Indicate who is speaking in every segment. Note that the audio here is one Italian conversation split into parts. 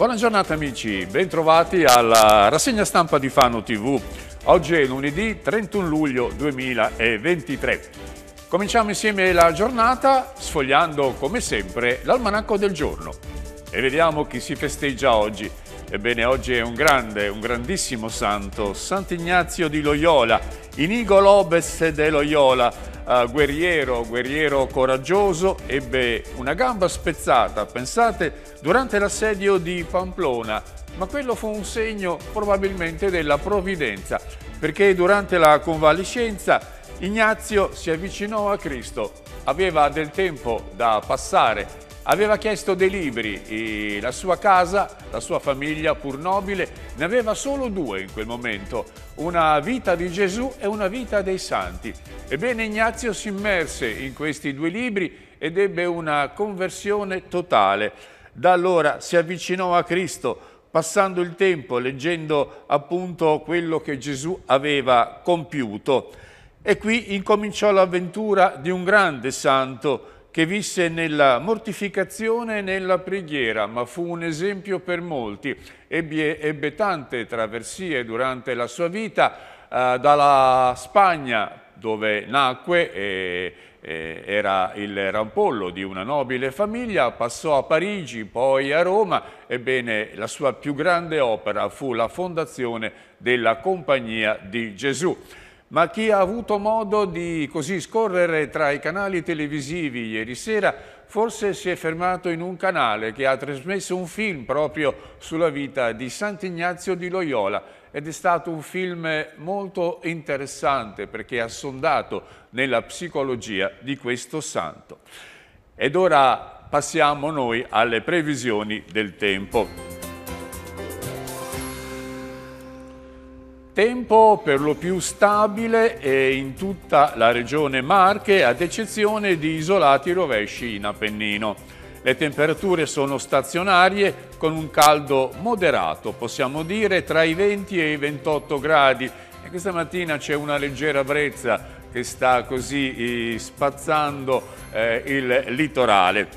Speaker 1: Buona giornata amici, bentrovati alla rassegna stampa di Fano TV. Oggi è lunedì 31 luglio 2023. Cominciamo insieme la giornata sfogliando come sempre l'almanacco del giorno e vediamo chi si festeggia oggi. Ebbene, oggi è un grande, un grandissimo santo, Sant'Ignazio di Loyola, Inigo Lobes de Loyola, eh, guerriero, guerriero coraggioso, ebbe una gamba spezzata, pensate, durante l'assedio di Pamplona, ma quello fu un segno probabilmente della provvidenza, perché durante la convalescenza Ignazio si avvicinò a Cristo, aveva del tempo da passare Aveva chiesto dei libri e la sua casa, la sua famiglia, pur nobile, ne aveva solo due in quel momento, una vita di Gesù e una vita dei santi. Ebbene Ignazio si immerse in questi due libri ed ebbe una conversione totale. Da allora si avvicinò a Cristo, passando il tempo, leggendo appunto quello che Gesù aveva compiuto. E qui incominciò l'avventura di un grande santo, che visse nella mortificazione e nella preghiera, ma fu un esempio per molti. Ebbe, ebbe tante traversie durante la sua vita, eh, dalla Spagna, dove nacque e, e era il rampollo di una nobile famiglia, passò a Parigi, poi a Roma, ebbene la sua più grande opera fu la fondazione della Compagnia di Gesù ma chi ha avuto modo di così scorrere tra i canali televisivi ieri sera forse si è fermato in un canale che ha trasmesso un film proprio sulla vita di Sant'Ignazio di Loyola ed è stato un film molto interessante perché ha sondato nella psicologia di questo santo. Ed ora passiamo noi alle previsioni del tempo. Tempo per lo più stabile in tutta la regione Marche, ad eccezione di isolati rovesci in Appennino. Le temperature sono stazionarie con un caldo moderato, possiamo dire tra i 20 e i 28 gradi. E questa mattina c'è una leggera brezza che sta così eh, spazzando eh, il litorale.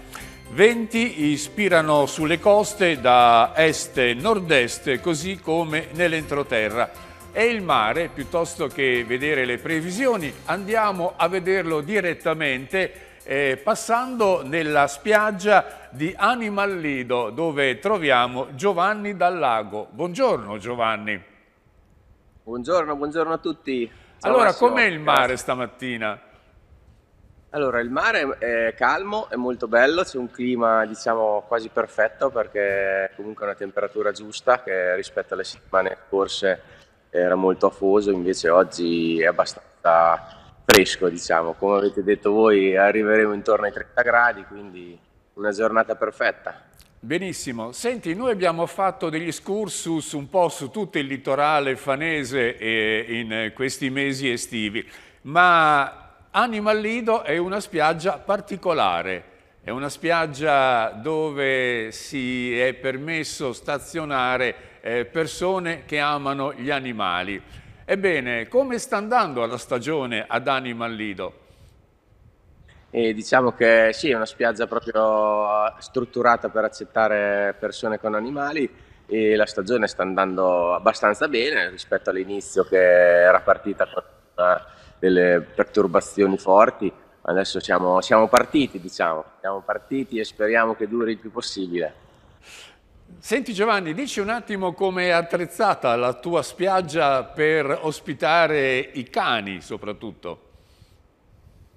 Speaker 1: Venti ispirano sulle coste da est e nord-est, così come nell'entroterra e il mare, piuttosto che vedere le previsioni, andiamo a vederlo direttamente eh, passando nella spiaggia di Animal Lido dove troviamo Giovanni Dallago. Buongiorno Giovanni.
Speaker 2: Buongiorno, buongiorno a tutti. Ciao allora, com'è il mare Grazie.
Speaker 1: stamattina?
Speaker 2: Allora, il mare è calmo, è molto bello, c'è un clima diciamo quasi perfetto perché comunque è una temperatura giusta che rispetto alle settimane scorse era molto afoso, invece oggi è abbastanza fresco, diciamo. Come avete detto voi, arriveremo intorno ai 30 gradi, quindi una giornata perfetta. Benissimo,
Speaker 1: senti, noi abbiamo fatto degli scursus un po' su tutto il litorale fanese in questi mesi estivi, ma Animal Lido è una spiaggia particolare, è una spiaggia dove si è permesso stazionare eh, persone che amano gli animali. Ebbene, come sta andando la stagione ad Animal Lido?
Speaker 2: E diciamo che sì, è una spiaggia proprio eh, strutturata per accettare persone con animali e la stagione sta andando abbastanza bene rispetto all'inizio che era partita con eh, delle perturbazioni forti. Adesso siamo, siamo partiti, diciamo, siamo partiti e speriamo che duri il più possibile.
Speaker 1: Senti Giovanni, dici un attimo come è attrezzata la tua spiaggia per
Speaker 2: ospitare i cani soprattutto.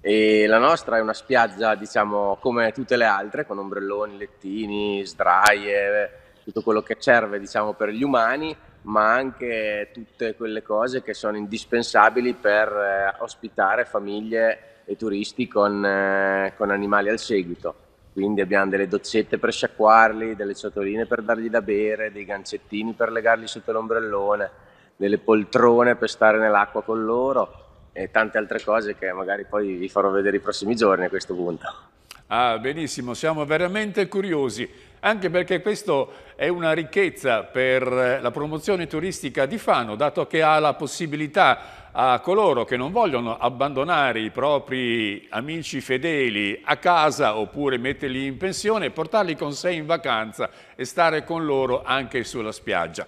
Speaker 2: E la nostra è una spiaggia, diciamo, come tutte le altre, con ombrelloni, lettini, sdraie, tutto quello che serve, diciamo, per gli umani, ma anche tutte quelle cose che sono indispensabili per eh, ospitare famiglie e turisti con, eh, con animali al seguito quindi abbiamo delle doccette per sciacquarli, delle ciotoline per dargli da bere, dei gancettini per legarli sotto l'ombrellone, delle poltrone per stare nell'acqua con loro e tante altre cose che magari poi vi farò vedere i prossimi giorni a questo punto.
Speaker 1: Ah, benissimo, siamo veramente curiosi, anche perché questo è una ricchezza per la promozione turistica di Fano, dato che ha la possibilità a coloro che non vogliono abbandonare i propri amici fedeli a casa oppure metterli in pensione, portarli con sé in vacanza e stare con loro anche sulla spiaggia.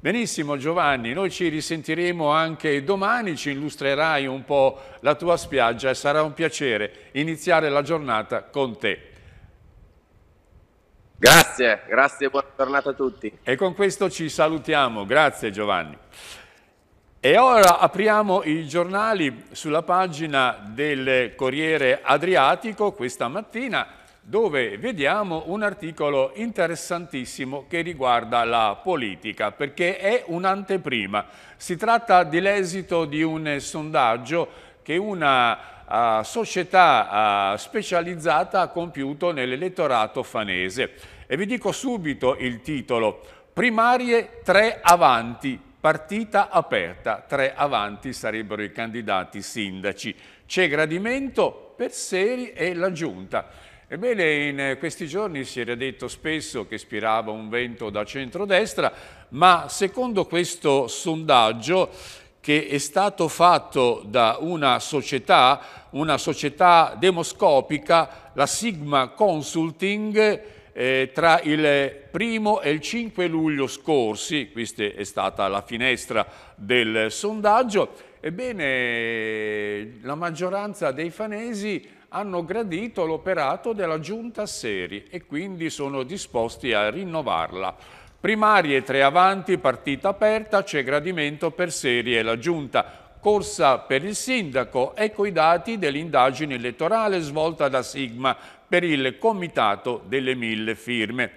Speaker 1: Benissimo Giovanni, noi ci risentiremo anche domani, ci illustrerai un po' la tua spiaggia e sarà un piacere iniziare la giornata con te. Grazie, grazie e buona giornata a tutti. E con questo ci salutiamo, grazie Giovanni. E ora apriamo i giornali sulla pagina del Corriere Adriatico questa mattina dove vediamo un articolo interessantissimo che riguarda la politica perché è un'anteprima. Si tratta dell'esito di un sondaggio che una Uh, società uh, specializzata ha compiuto nell'elettorato fanese. E vi dico subito il titolo, primarie 3 avanti, Partita aperta, tre avanti sarebbero i candidati sindaci. C'è gradimento per Seri e la Giunta. Ebbene, in questi giorni si era detto spesso che spirava un vento da centrodestra, ma secondo questo sondaggio che è stato fatto da una società, una società demoscopica, la Sigma Consulting, eh, tra il primo e il 5 luglio scorsi, questa è stata la finestra del sondaggio, ebbene la maggioranza dei fanesi hanno gradito l'operato della giunta Seri e quindi sono disposti a rinnovarla. Primarie tre avanti, partita aperta, c'è gradimento per Seri e la giunta corsa per il sindaco, ecco i dati dell'indagine elettorale svolta da Sigma per il comitato delle mille firme.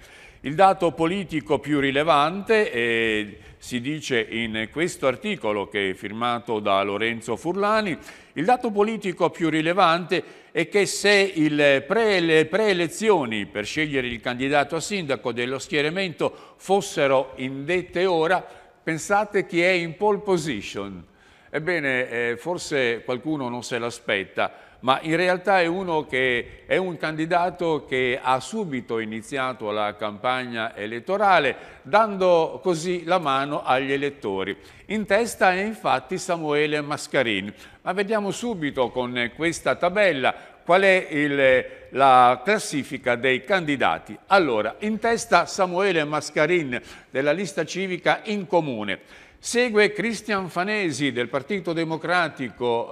Speaker 1: Il dato politico più rilevante eh, si dice in questo articolo che è firmato da Lorenzo Furlani, il dato politico più rilevante è che se pre, le preelezioni per scegliere il candidato a sindaco dello schieramento fossero indette ora, pensate chi è in pole position Ebbene, eh, forse qualcuno non se l'aspetta, ma in realtà è, che, è un candidato che ha subito iniziato la campagna elettorale, dando così la mano agli elettori. In testa è infatti Samuele Mascarin. Ma vediamo subito con questa tabella qual è il, la classifica dei candidati. Allora, in testa Samuele Mascarin della lista civica in comune. Segue Cristian Fanesi del Partito Democratico,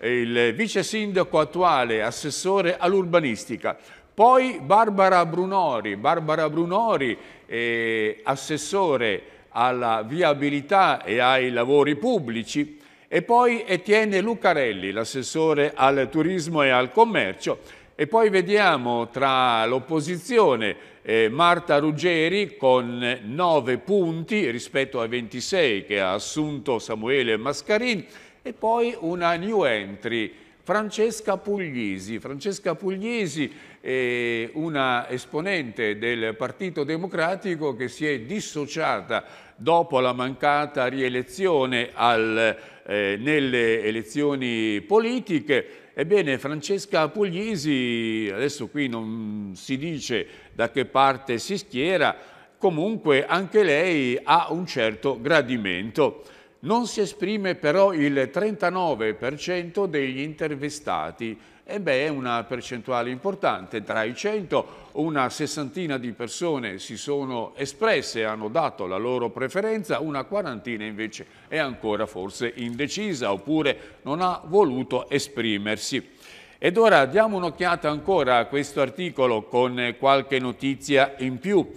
Speaker 1: eh, il vice sindaco attuale, assessore all'urbanistica. Poi Barbara Brunori, Barbara Brunori eh, assessore alla viabilità e ai lavori pubblici. E poi Etienne Lucarelli, l'assessore al turismo e al commercio. E poi vediamo tra l'opposizione eh, Marta Ruggeri con 9 punti rispetto ai 26 che ha assunto Samuele Mascarin e poi una new entry Francesca Puglisi. Francesca Puglisi è una esponente del Partito Democratico che si è dissociata dopo la mancata rielezione al, eh, nelle elezioni politiche Ebbene, Francesca Puglisi, adesso qui non si dice da che parte si schiera, comunque anche lei ha un certo gradimento. Non si esprime però il 39% degli intervistati, e beh, è una percentuale importante, tra i 100 una sessantina di persone si sono espresse, hanno dato la loro preferenza, una quarantina invece è ancora forse indecisa oppure non ha voluto esprimersi. Ed ora diamo un'occhiata ancora a questo articolo con qualche notizia in più.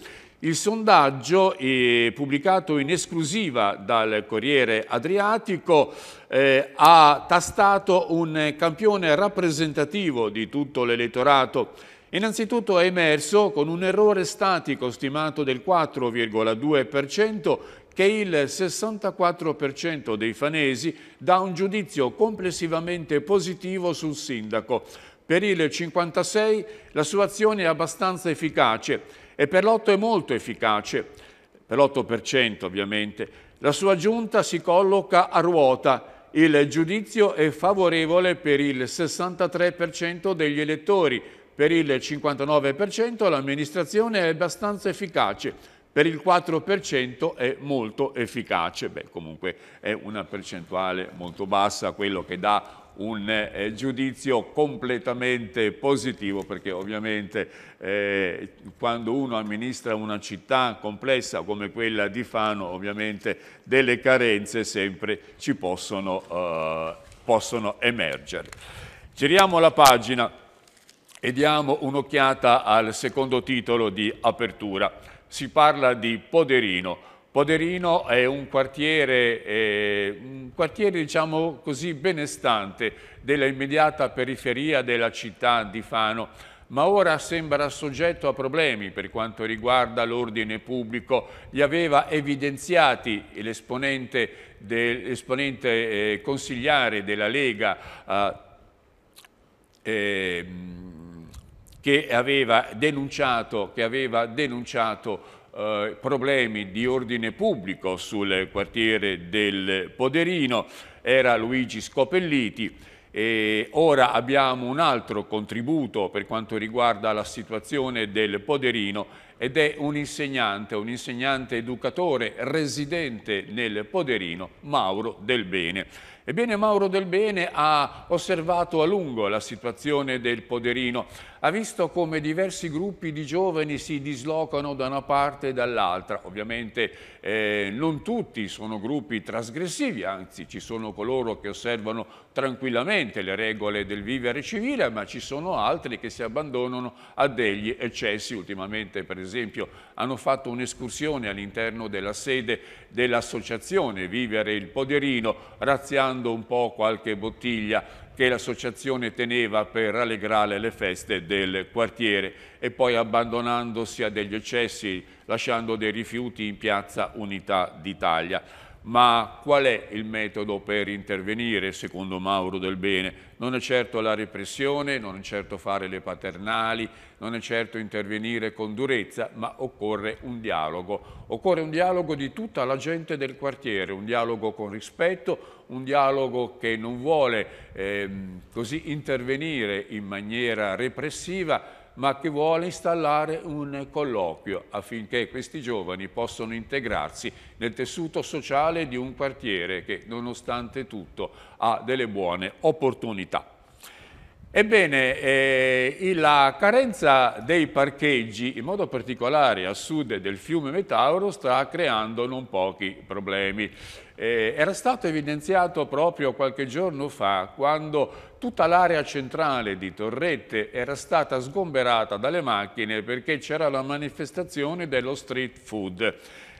Speaker 1: Il sondaggio eh, pubblicato in esclusiva dal Corriere Adriatico eh, ha tastato un campione rappresentativo di tutto l'elettorato. Innanzitutto è emerso con un errore statico stimato del 4,2% che il 64% dei fanesi dà un giudizio complessivamente positivo sul sindaco. Per il 56 la sua azione è abbastanza efficace e per l'8 è molto efficace, per l'8% ovviamente. La sua giunta si colloca a ruota, il giudizio è favorevole per il 63% degli elettori, per il 59% l'amministrazione è abbastanza efficace, per il 4% è molto efficace. Beh, comunque è una percentuale molto bassa, quello che dà un eh, giudizio completamente positivo perché ovviamente eh, quando uno amministra una città complessa come quella di Fano ovviamente delle carenze sempre ci possono, eh, possono emergere. Giriamo la pagina e diamo un'occhiata al secondo titolo di apertura. Si parla di Poderino, Poderino è un quartiere, eh, un quartiere diciamo così, benestante della immediata periferia della città di Fano, ma ora sembra soggetto a problemi per quanto riguarda l'ordine pubblico. Li aveva evidenziati l'esponente de, eh, consigliare della Lega eh, che aveva denunciato, che aveva denunciato eh, problemi di ordine pubblico sul quartiere del Poderino, era Luigi Scopelliti e ora abbiamo un altro contributo per quanto riguarda la situazione del Poderino ed è un insegnante, un insegnante educatore residente nel Poderino, Mauro Del Bene. Ebbene Mauro Del Bene ha osservato a lungo la situazione del Poderino, ha visto come diversi gruppi di giovani si dislocano da una parte e dall'altra. Ovviamente eh, non tutti sono gruppi trasgressivi, anzi ci sono coloro che osservano tranquillamente le regole del vivere civile, ma ci sono altri che si abbandonano a degli eccessi. Ultimamente per esempio hanno fatto un'escursione all'interno della sede dell'associazione Vivere il Poderino, razziando svuotando un po' qualche bottiglia che l'associazione teneva per rallegrare le feste del quartiere e poi abbandonandosi a degli eccessi, lasciando dei rifiuti in piazza Unità d'Italia. Ma qual è il metodo per intervenire, secondo Mauro Del Bene? Non è certo la repressione, non è certo fare le paternali, non è certo intervenire con durezza, ma occorre un dialogo. Occorre un dialogo di tutta la gente del quartiere, un dialogo con rispetto, un dialogo che non vuole eh, così intervenire in maniera repressiva, ma che vuole installare un colloquio affinché questi giovani possano integrarsi nel tessuto sociale di un quartiere che nonostante tutto ha delle buone opportunità. Ebbene, eh, la carenza dei parcheggi, in modo particolare a sud del fiume Metauro, sta creando non pochi problemi. Eh, era stato evidenziato proprio qualche giorno fa quando tutta l'area centrale di Torrette era stata sgomberata dalle macchine perché c'era la manifestazione dello street food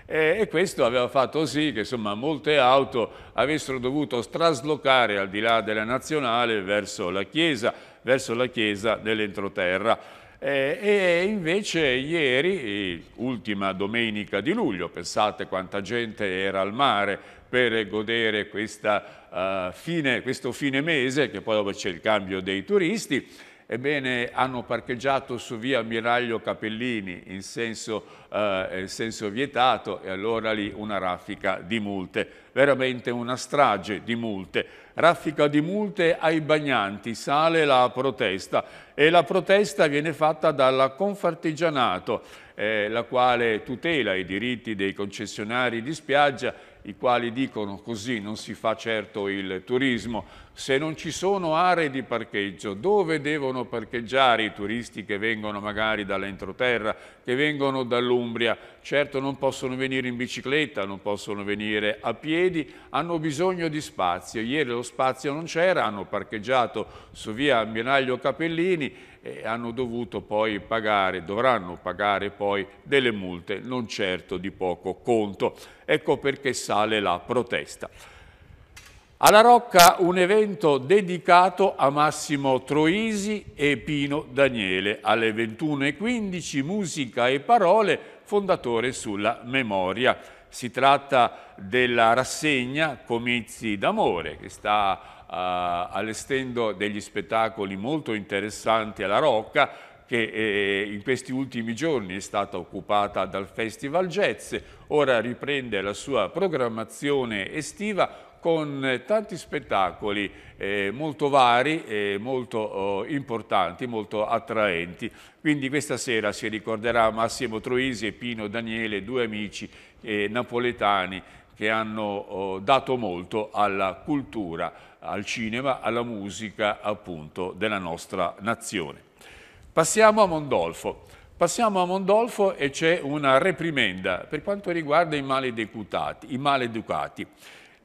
Speaker 1: eh, e questo aveva fatto sì che insomma, molte auto avessero dovuto traslocare al di là della nazionale verso la chiesa, verso la chiesa dell'entroterra. Eh, e invece ieri, ultima domenica di luglio, pensate quanta gente era al mare per godere questa, uh, fine, questo fine mese, che poi dopo c'è il cambio dei turisti, Ebbene, hanno parcheggiato su via Ammiraglio Capellini in senso, eh, in senso, vietato e allora lì una raffica di multe. Veramente una strage di multe. Raffica di multe ai bagnanti, sale la protesta e la protesta viene fatta dalla Confartigianato, eh, la quale tutela i diritti dei concessionari di spiaggia i quali dicono così non si fa certo il turismo, se non ci sono aree di parcheggio, dove devono parcheggiare i turisti che vengono magari dall'entroterra, che vengono dall'Umbria? Certo non possono venire in bicicletta, non possono venire a piedi, hanno bisogno di spazio. Ieri lo spazio non c'era, hanno parcheggiato su via Ammiraglio Capellini eh, hanno dovuto poi pagare, dovranno pagare poi delle multe non certo di poco conto. Ecco perché sale la protesta. Alla Rocca un evento dedicato a Massimo Troisi e Pino Daniele. Alle 21.15 musica e parole, fondatore sulla memoria. Si tratta della rassegna Comizi d'amore che sta eh, allestendo degli spettacoli molto interessanti alla Rocca, che eh, in questi ultimi giorni è stata occupata dal Festival Jazz, ora riprende la sua programmazione estiva con tanti spettacoli eh, molto vari, eh, molto eh, importanti, molto attraenti. Quindi questa sera si ricorderà Massimo Troisi e Pino Daniele, due amici eh, napoletani che hanno oh, dato molto alla cultura al cinema, alla musica appunto della nostra nazione. Passiamo a Mondolfo. Passiamo a Mondolfo e c'è una reprimenda per quanto riguarda i maleducati. I maleducati.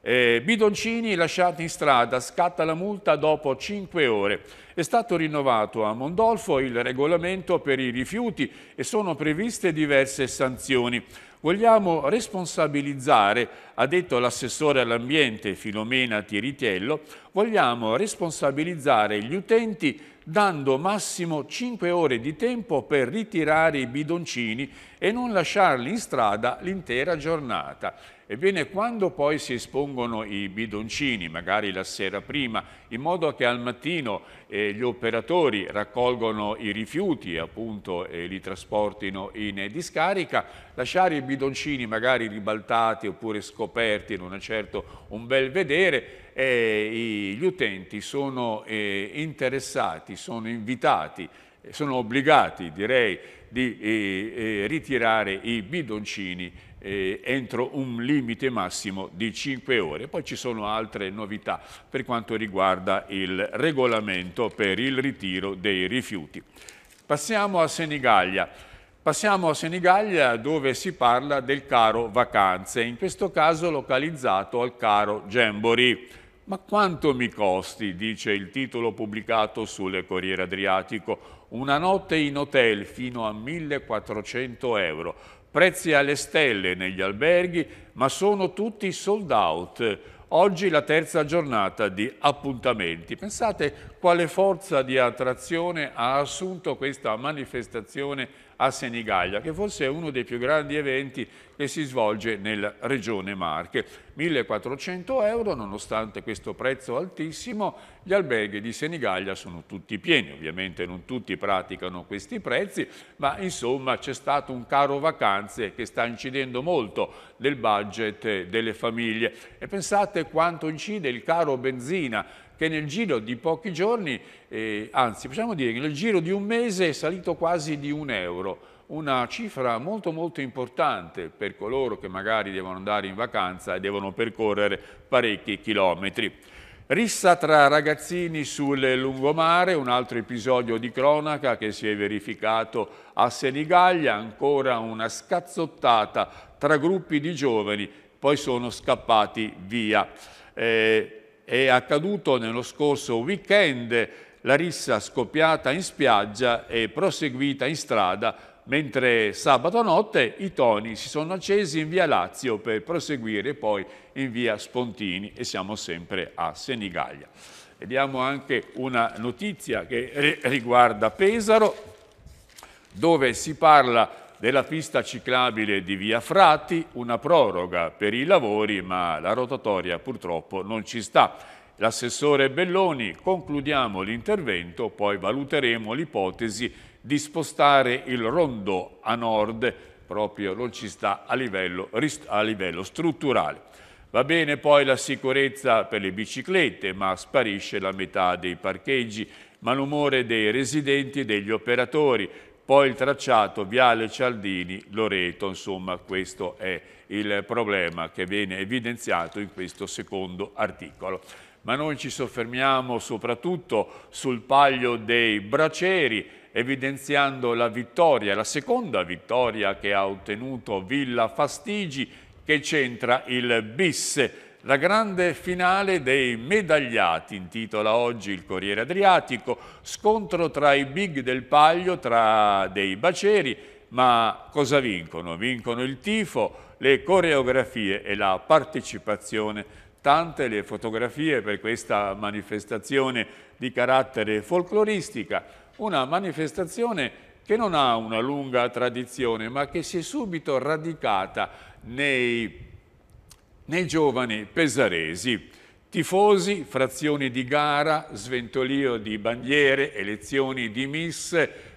Speaker 1: Eh, bidoncini lasciati in strada, scatta la multa dopo 5 ore. È stato rinnovato a Mondolfo il regolamento per i rifiuti e sono previste diverse sanzioni. Vogliamo responsabilizzare, ha detto l'assessore all'ambiente Filomena Tiritiello, vogliamo responsabilizzare gli utenti dando massimo 5 ore di tempo per ritirare i bidoncini e non lasciarli in strada l'intera giornata. Ebbene, quando poi si espongono i bidoncini, magari la sera prima, in modo che al mattino eh, gli operatori raccolgono i rifiuti appunto, e li trasportino in discarica, lasciare i bidoncini magari ribaltati oppure scoperti non è certo un bel vedere, eh, gli utenti sono eh, interessati, sono invitati sono obbligati, direi, di eh, eh, ritirare i bidoncini eh, entro un limite massimo di 5 ore. Poi ci sono altre novità per quanto riguarda il regolamento per il ritiro dei rifiuti. Passiamo a Senigallia. Passiamo a Senigallia dove si parla del caro vacanze, in questo caso localizzato al caro Gembori. Ma quanto mi costi, dice il titolo pubblicato sul Corriere Adriatico, una notte in hotel fino a 1400 euro, prezzi alle stelle negli alberghi, ma sono tutti sold out. Oggi la terza giornata di appuntamenti. Pensate quale forza di attrazione ha assunto questa manifestazione a Senigallia, che forse è uno dei più grandi eventi che si svolge nella regione Marche. 1400 euro, nonostante questo prezzo altissimo, gli alberghi di Senigallia sono tutti pieni. Ovviamente non tutti praticano questi prezzi, ma insomma c'è stato un caro vacanze che sta incidendo molto del budget delle famiglie. E pensate quanto incide il caro benzina che nel giro di pochi giorni, eh, anzi possiamo dire che nel giro di un mese è salito quasi di un euro, una cifra molto molto importante per coloro che magari devono andare in vacanza e devono percorrere parecchi chilometri. Rissa tra ragazzini sul lungomare, un altro episodio di cronaca che si è verificato a Senigallia, ancora una scazzottata tra gruppi di giovani, poi sono scappati via. Eh, è accaduto nello scorso weekend, la rissa scoppiata in spiaggia e proseguita in strada mentre sabato notte i toni si sono accesi in via Lazio per proseguire poi in via Spontini e siamo sempre a Senigallia. Vediamo anche una notizia che riguarda Pesaro dove si parla della pista ciclabile di Via Frati, una proroga per i lavori, ma la rotatoria purtroppo non ci sta. L'assessore Belloni, concludiamo l'intervento, poi valuteremo l'ipotesi di spostare il rondo a nord, proprio non ci sta a livello, a livello strutturale. Va bene poi la sicurezza per le biciclette, ma sparisce la metà dei parcheggi, malumore dei residenti e degli operatori, poi il tracciato Viale Cialdini, Loreto, insomma questo è il problema che viene evidenziato in questo secondo articolo. Ma noi ci soffermiamo soprattutto sul paglio dei braceri, evidenziando la vittoria, la seconda vittoria che ha ottenuto Villa Fastigi, che c'entra il bis la grande finale dei medagliati, intitola oggi il Corriere Adriatico, scontro tra i big del Paglio, tra dei baceri, ma cosa vincono? Vincono il tifo, le coreografie e la partecipazione tante le fotografie per questa manifestazione di carattere folcloristica, una manifestazione che non ha una lunga tradizione ma che si è subito radicata nei nei giovani pesaresi. Tifosi, frazioni di gara, sventolio di bandiere, elezioni di miss,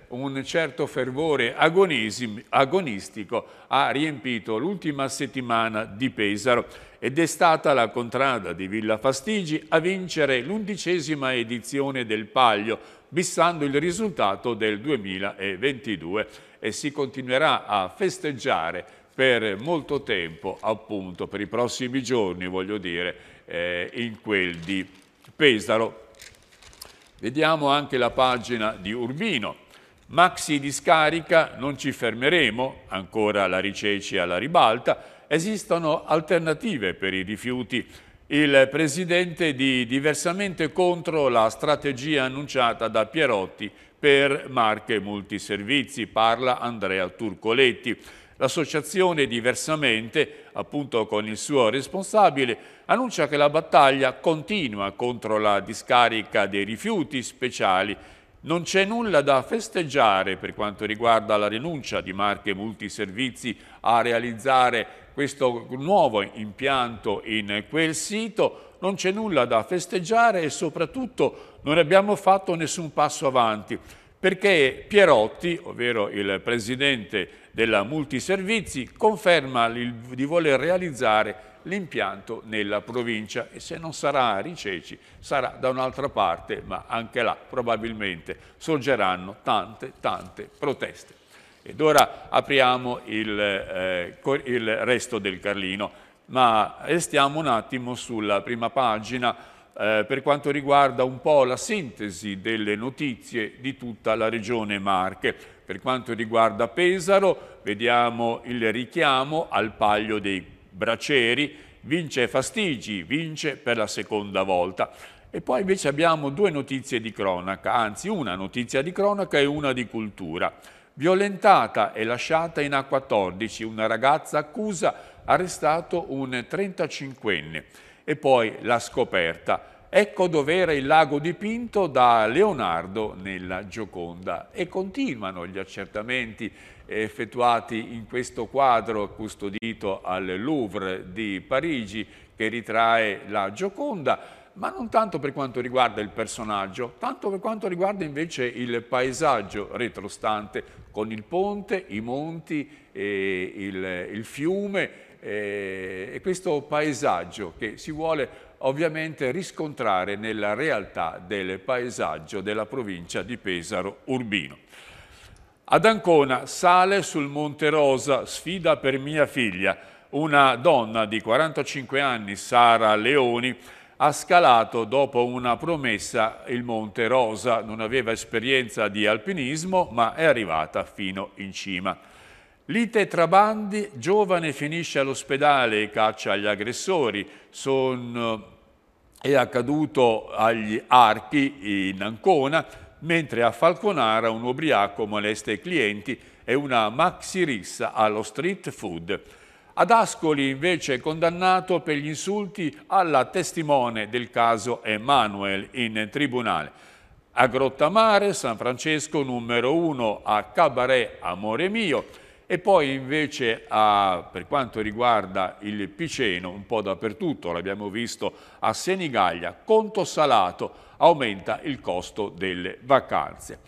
Speaker 1: un certo fervore agonistico ha riempito l'ultima settimana di Pesaro ed è stata la contrada di Villa Fastigi a vincere l'undicesima edizione del Paglio, bissando il risultato del 2022 e si continuerà a festeggiare per molto tempo, appunto per i prossimi giorni, voglio dire, eh, in quel di Pesaro. Vediamo anche la pagina di Urbino. Maxi discarica, non ci fermeremo, ancora la riceci alla ribalta, esistono alternative per i rifiuti. Il presidente di diversamente contro la strategia annunciata da Pierotti per marche multiservizi, parla Andrea Turcoletti. L'associazione, diversamente, appunto con il suo responsabile, annuncia che la battaglia continua contro la discarica dei rifiuti speciali non c'è nulla da festeggiare per quanto riguarda la rinuncia di Marche Multiservizi a realizzare questo nuovo impianto in quel sito, non c'è nulla da festeggiare e soprattutto non abbiamo fatto nessun passo avanti perché Pierotti, ovvero il presidente della Multiservizi, conferma di voler realizzare l'impianto nella provincia e se non sarà a Riceci sarà da un'altra parte, ma anche là probabilmente sorgeranno tante tante proteste. Ed ora apriamo il, eh, il resto del Carlino, ma restiamo un attimo sulla prima pagina eh, per quanto riguarda un po' la sintesi delle notizie di tutta la regione Marche. Per quanto riguarda Pesaro, vediamo il richiamo al paglio dei Braceri, vince Fastigi, vince per la seconda volta. E poi invece abbiamo due notizie di cronaca, anzi una notizia di cronaca e una di cultura. Violentata e lasciata in a 14, una ragazza accusa, arrestato un 35enne e poi la scoperta. Ecco dov'era il lago dipinto da Leonardo nella Gioconda e continuano gli accertamenti effettuati in questo quadro custodito al Louvre di Parigi che ritrae la Gioconda ma non tanto per quanto riguarda il personaggio, tanto per quanto riguarda invece il paesaggio retrostante con il ponte, i monti, il, il fiume eh, e questo paesaggio che si vuole ovviamente riscontrare nella realtà del paesaggio della provincia di Pesaro Urbino. Ad Ancona sale sul Monte Rosa, sfida per mia figlia. Una donna di 45 anni, Sara Leoni, ha scalato dopo una promessa il Monte Rosa. Non aveva esperienza di alpinismo, ma è arrivata fino in cima. Lite tra bandi, giovane finisce all'ospedale e caccia agli aggressori. Son, eh, è accaduto agli Archi in Ancona, mentre a Falconara un ubriaco molesta i clienti e una maxi rissa allo street food. Ad Ascoli invece è condannato per gli insulti alla testimone del caso Emanuel in tribunale. A Grottamare, San Francesco numero 1 a Cabaret Amore Mio, e poi invece a, per quanto riguarda il Piceno, un po' dappertutto, l'abbiamo visto a Senigallia, conto salato aumenta il costo delle vacanze.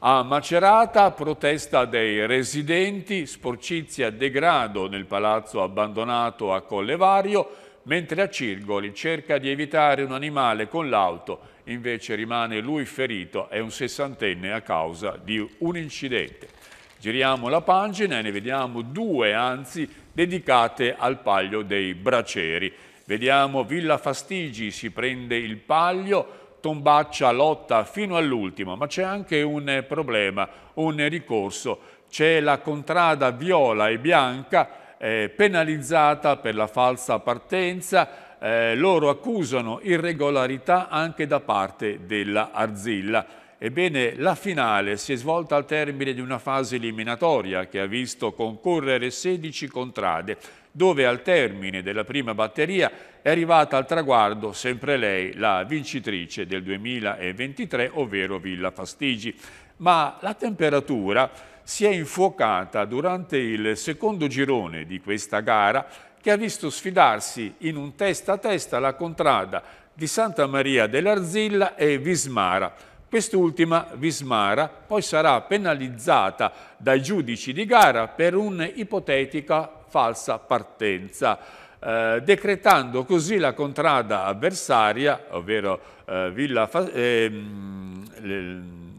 Speaker 1: A Macerata protesta dei residenti, sporcizia degrado nel palazzo abbandonato a Collevario, mentre a Cirgoli cerca di evitare un animale con l'auto, invece rimane lui ferito è un sessantenne a causa di un incidente. Giriamo la pagina e ne vediamo due, anzi, dedicate al paglio dei braceri. Vediamo Villa Fastigi si prende il paglio, Tombaccia lotta fino all'ultimo, ma c'è anche un problema, un ricorso. C'è la contrada viola e bianca eh, penalizzata per la falsa partenza. Eh, loro accusano irregolarità anche da parte della Arzilla. Ebbene, la finale si è svolta al termine di una fase eliminatoria che ha visto concorrere 16 contrade, dove al termine della prima batteria è arrivata al traguardo sempre lei, la vincitrice del 2023, ovvero Villa Fastigi. Ma la temperatura si è infuocata durante il secondo girone di questa gara che ha visto sfidarsi in un testa a testa la contrada di Santa Maria dell'Arzilla e Vismara, Quest'ultima, Vismara, poi sarà penalizzata dai giudici di gara per un'ipotetica falsa partenza, eh, decretando così la contrada avversaria, ovvero eh, Villa, eh,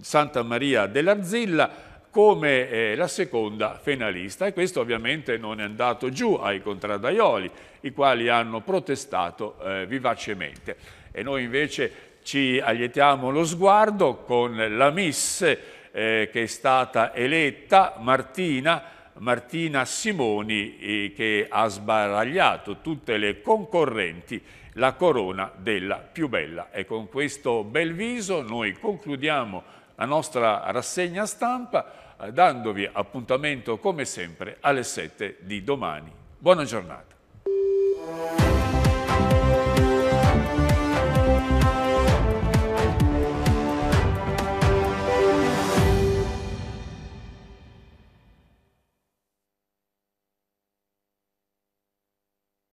Speaker 1: Santa Maria dell'Arzilla, come eh, la seconda finalista e questo ovviamente non è andato giù ai contradaioli, i quali hanno protestato eh, vivacemente. E noi invece ci aiutiamo lo sguardo con la Miss eh, che è stata eletta, Martina, Martina Simoni eh, che ha sbaragliato tutte le concorrenti la corona della più bella. E con questo bel viso noi concludiamo la nostra rassegna stampa eh, dandovi appuntamento come sempre alle 7 di domani. Buona giornata.